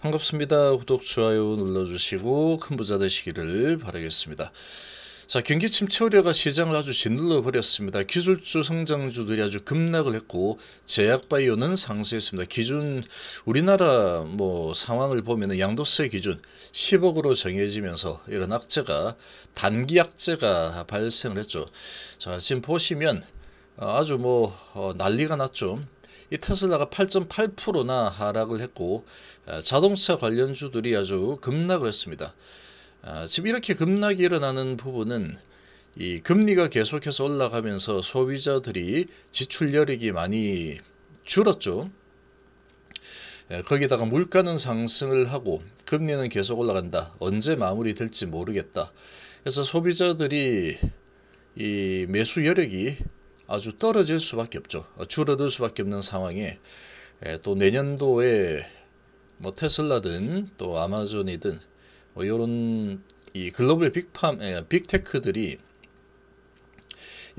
반갑습니다. 구독, 좋아요 눌러주시고 큰 부자 되시기를 바라겠습니다. 자 경기 침체 우려가 시장을 아주 짓눌러 버렸습니다. 기술주 성장주들이 아주 급락을 했고 제약바이오는 상승했습니다. 기준 우리나라 뭐 상황을 보면 양도세 기준 10억으로 정해지면서 이런 악재가 단기 악재가 발생을 했죠. 자 지금 보시면 아주 뭐 어, 난리가 났죠. 이 테슬라가 8.8%나 하락을 했고 아, 자동차 관련주들이 아주 급락을 했습니다. 아, 지금 이렇게 급락이 일어나는 부분은 이 금리가 계속해서 올라가면서 소비자들이 지출 여력이 많이 줄었죠. 예, 거기다가 물가는 상승을 하고 금리는 계속 올라간다. 언제 마무리될지 모르겠다. 그래서 소비자들이 이 매수 여력이 아주 떨어질 수밖에 없죠. 어, 줄어들 수밖에 없는 상황에 또 내년도에 뭐 테슬라든 또 아마존이든 뭐 이런 이 글로벌 빅팜 빅테크들이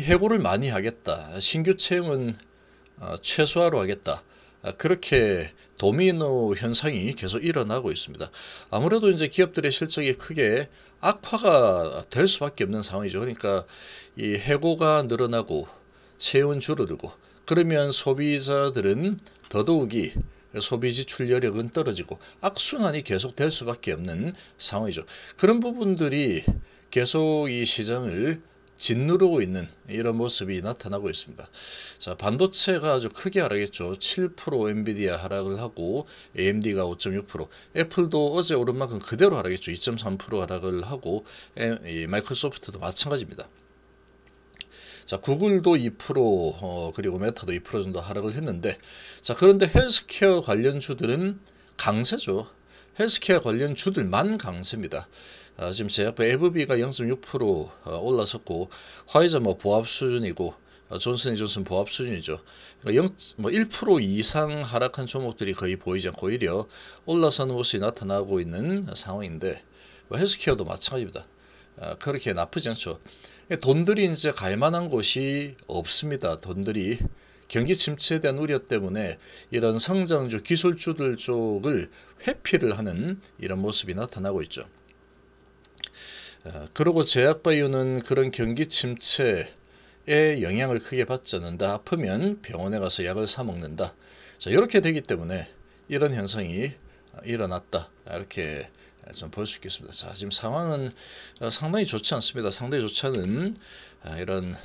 해고를 많이 하겠다. 신규 채용은 어, 최소화로 하겠다. 아, 그렇게 도미노 현상이 계속 일어나고 있습니다. 아무래도 이제 기업들의 실적이 크게 악화가 될 수밖에 없는 상황이죠. 그러니까 이 해고가 늘어나고 체온 줄어들고 그러면 소비자들은 더더욱이 소비 지출 여력은 떨어지고 악순환이 계속될 수밖에 없는 상황이죠. 그런 부분들이 계속 이 시장을 짓누르고 있는 이런 모습이 나타나고 있습니다. 자, 반도체가 아주 크게 하락했죠. 7% 엔비디아 하락을 하고 AMD가 5.6%, 애플도 어제 오른 만큼 그대로 하락했죠. 2.3% 하락을 하고 마이크로소프트도 마찬가지입니다. 자, 구글도 2% 어, 그리고 메타도 2% 정도 하락을 했는데 자, 그런데 헬스케어 관련 주들은 강세죠. 헬스케어 관련 주들만 강세입니다. 아, 지금 제약회 에브비가 0.6% 어, 올라섰고 화이자 뭐 보합 수준이고 아, 존슨 존슨 보합 수준이죠. 그러1 그러니까 뭐 이상 하락한 종목들이 거의 보이지 않고 오히려 올라서는 모습이 나타나고 있는 상황인데 뭐 헬스케어도 마찬가지입니다. 아, 그렇게 나쁘지 않죠. 돈들이 이제 갈만한 곳이 없습니다. 돈들이 경기 침체에 대한 우려 때문에 이런 성장주, 기술주들 쪽을 회피를 하는 이런 모습이 나타나고 있죠. 어, 그리고 제약바이오는 그런 경기 침체에 영향을 크게 받지 않는다. 아프면 병원에 가서 약을 사 먹는다. 자, 이렇게 되기 때문에 이런 현상이 일어났다. 이렇게 좀볼수 있겠습니다. 자, 지금 상황은 어, 상당히 좋지 않습니다. 상당히 좋지 않은 아, 이런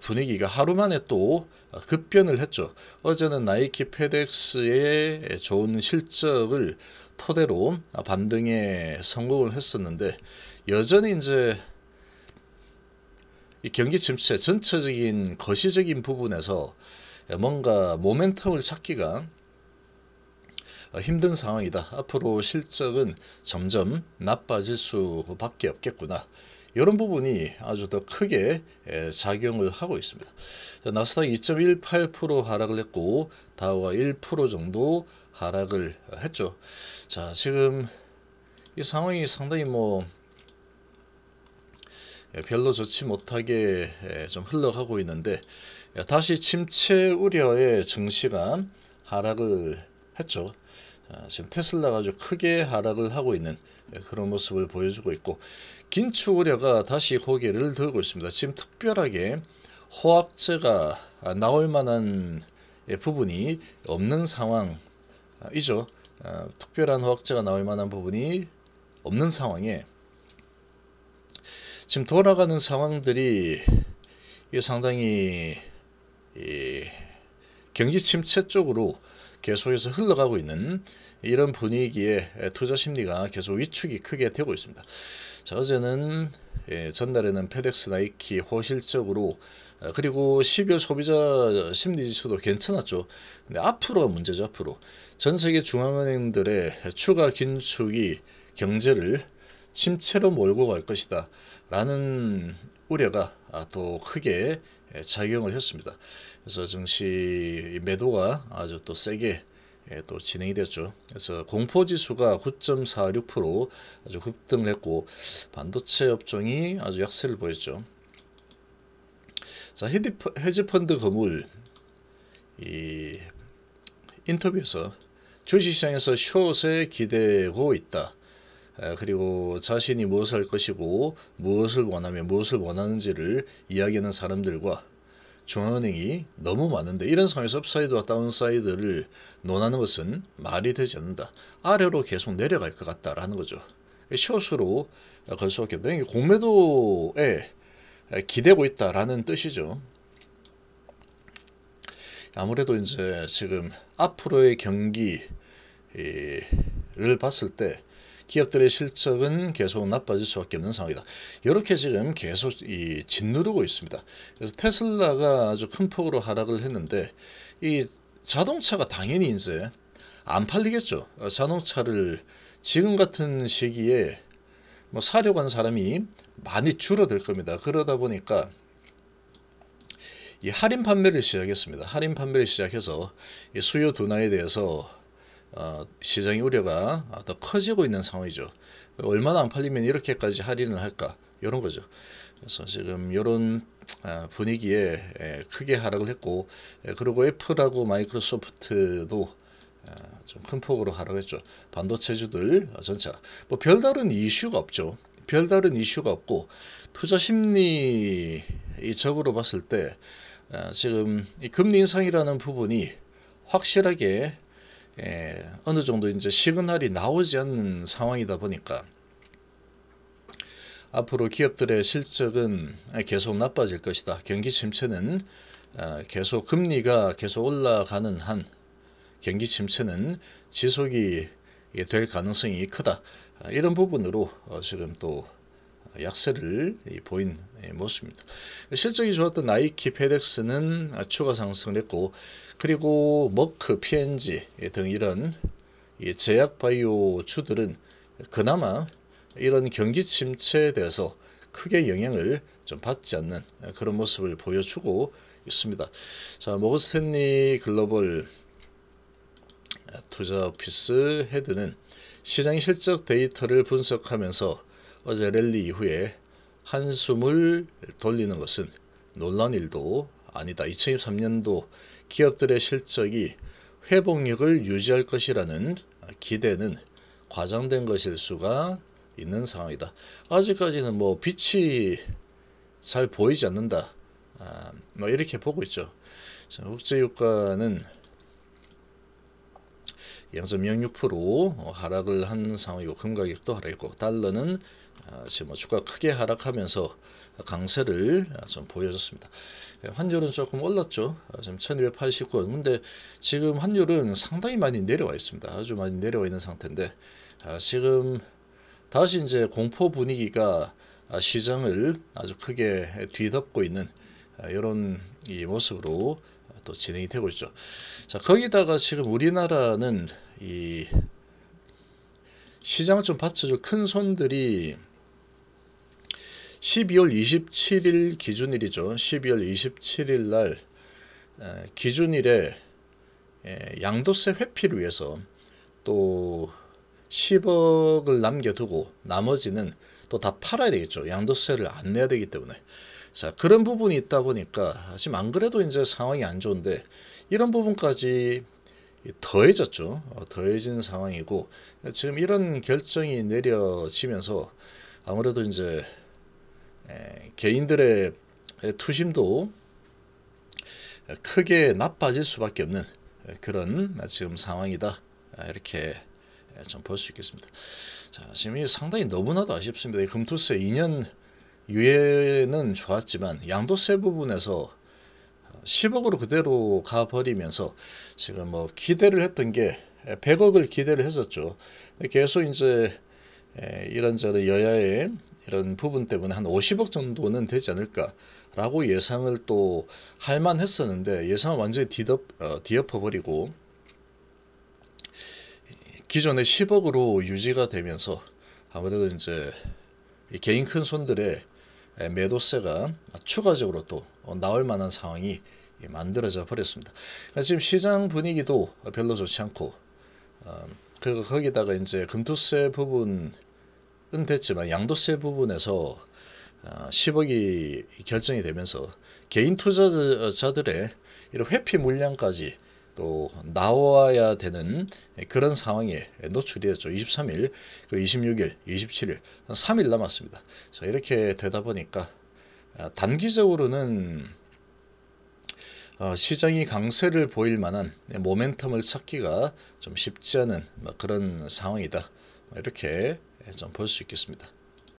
분위기가 하루 만에 또 어, 급변을 했죠. 어제는 나이키 페덱스의 좋은 실적을 토대로 반등에 성공을 했었는데 여전히 이제 이 경기 침체 전체적인 거시적인 부분에서 뭔가 모멘텀을 찾기가 어, 힘든 상황이다. 앞으로 실적은 점점 나빠질 수밖에 없겠구나. 이런 부분이 아주 더 크게 작용을 하고 있습니다. 나스닥 2.18% 하락을 했고 다우가 1% 정도 하락을 했죠. 자 지금 이 상황이 상당히 뭐 별로 좋지 못하게 좀 흘러가고 있는데 다시 침체 우려의 증시가 하락을 했죠. 아, 지금 테슬라가 아주 크게 하락을 하고 있는 예, 그런 모습을 보여주고 있고 긴축우려가 다시 고개를 들고 있습니다. 지금 특별하게 호학제가 나올 만한 예, 부분이 없는 상황이죠. 아, 특별한 호학제가 나올 만한 부분이 없는 상황에 지금 돌아가는 상황들이 상당히 경기 침체 쪽으로 계속해서 흘러가고 있는 이런 분위기에 투자 심리가 계속 위축이 크게 되고 있습니다. 자, 어제는 예, 전날에는 페덱스 나이키 호실적으로 아, 그리고 12월 소비자 심리지수도 괜찮았죠. 근데 앞으로가 문제죠. 앞으로 전 세계 중앙은행들의 추가 긴축이 경제를 침체로 몰고 갈 것이다 라는 우려가 아, 또 크게 예, 작용을 했습니다. 그래서 증시 매도가 아주 또 세게 예, 또 진행이 됐죠. 그래서 공포지수가 9.46% 아주 급등을 했고 반도체 업종이 아주 약세를 보였죠. 자 헤지펀드 거물 이 인터뷰에서 주식시장에서 숏에 기대고 있다. 그리고 자신이 무엇을 할 것이고 무엇을 원하며 무엇을 원하는지를 이야기하는 사람들과 중앙은행이 너무 많은데 이런 상황에서 업사이드와 다운사이드를 논하는 것은 말이 되지 않는다. 아래로 계속 내려갈 것 같다라는 거죠. 숏으로 어, 걸 수밖에 없다. 공매도에 기대고 있다라는 뜻이죠. 아무래도 이제 지금 앞으로의 경기를 봤을 때 기업들의 실적은 계속 나빠질 수밖에 없는 상황이다. 이렇게 지금 계속 이 짓누르고 있습니다. 그래서 테슬라가 아주 큰 폭으로 하락을 했는데 이 자동차가 당연히 이제 안 팔리겠죠. 자동차를 지금 같은 시기에 뭐 사려고 하는 사람이 많이 줄어들 겁니다. 그러다 보니까 이 할인 판매를 시작했습니다. 할인 판매를 시작해서 수요 둔화에 대해서 어, 시장의 우려가 더 커지고 있는 상황이죠. 얼마나 안 팔리면 이렇게까지 할인을 할까 이런 거죠. 그래서 지금 이런 아, 분위기에 예, 크게 하락을 했고 예, 그리고 애플하고 마이크로소프트도 아, 좀큰 폭으로 하락했죠. 반도체주들 전체 뭐 별다른 이슈가 없죠. 별다른 이슈가 없고 투자 심리적으로 봤을 때 아, 지금 금리 인상이라는 부분이 확실하게 예, 어느 정도 이제 시그널이 나오지 않는 상황이다 보니까 앞으로 기업들의 실적은 계속 나빠질 것이다. 경기 침체는 어, 계속 금리가 계속 올라가는 한 경기 침체는 지속이 될 가능성이 크다. 아, 이런 부분으로 어, 지금 또 약세를 보인 예, 모습입니다. 실적이 좋았던 나이키, 페덱스는 추가 상승을 했고 그리고 머크, PNG 등 이런 제약 바이오 주들은 그나마 이런 경기 침체에 대해서 크게 영향을 좀 받지 않는 그런 모습을 보여주고 있습니다. 자, 모건스탠리 글로벌 투자 오피스 헤드는 시장 실적 데이터를 분석하면서 어제 랠리 이후에 한숨을 돌리는 것은 논란 일도 아니다. 2023년도 기업들의 실적이 회복력을 유지할 것이라는 기대는 과장된 것일 수가 있는 상황이다. 아직까지는 뭐 빛이 잘 보이지 않는다. 아, 뭐 이렇게 보고 있죠. 국제유가는 0.06% 어, 하락을 한 상황이고 금가격도 하락했고 달러는 어, 지금 뭐 주가 크게 하락하면서 강세를 어, 좀 보여줬습니다. 예, 환율은 조금 올랐죠. 지금 1289원. 근데 지금 환율은 상당히 많이 내려와 있습니다. 아주 많이 내려와 있는 상태인데 아, 지금 다시 이제 공포 분위기가 아, 시장을 아주 크게 뒤덮고 있는 이런 아, 이 모습으로 또 진행이 되고 있죠. 자, 거기다가 지금 우리나라는 이 시장을 좀 받쳐줘 큰 손들이 12월 27일 기준일이죠. 12월 27일 날 기준일에 양도세 회피를 위해서 또 10억을 남겨두고 나머지는 또 다 팔아야 되겠죠. 양도세를 안 내야 되기 때문에. 자, 그런 부분이 있다 보니까 지금 안 그래도 이제 상황이 안 좋은데 이런 부분까지 더해졌죠. 어, 더해진 상황이고 지금 이런 결정이 내려지면서 아무래도 이제 개인들의 투심도 크게 나빠질 수밖에 없는 그런 지금 상황이다 아, 이렇게 좀 볼 수 있겠습니다. 자, 지금 이 상당히 너무나도 아쉽습니다. 금투세 2년 유예는 좋았지만 양도세 부분에서 10억으로 그대로 가버리면서 지금 뭐 기대를 했던 게 100억을 기대를 했었죠. 계속 이제 이런저런 여야의 이런 부분 때문에 한 50억 정도는 되지 않을까라고 예상을 또 할만 했었는데 예상을 완전히 뒤덮, 어, 뒤엎어버리고 기존의 10억으로 유지가 되면서 아무래도 이제 개인 큰 손들의 매도세가 추가적으로 또 나올 만한 상황이 예, 만들어져 버렸습니다. 그러니까 지금 시장 분위기도 별로 좋지 않고 어, 그 거기다가 이제 금투세 부분은 됐지만 양도세 부분에서 10억이 아, 결정이 되면서 개인 투자자들의 이런 회피 물량까지 또 나와야 되는 그런 상황에 노출이었죠. 23일, 26일, 27일, 3일 남았습니다. 이렇게 되다 보니까 아, 단기적으로는 어, 시장이 강세를 보일 만한 모멘텀을 찾기가 좀 쉽지 않은 그런 상황이다. 이렇게 좀 볼 수 있겠습니다.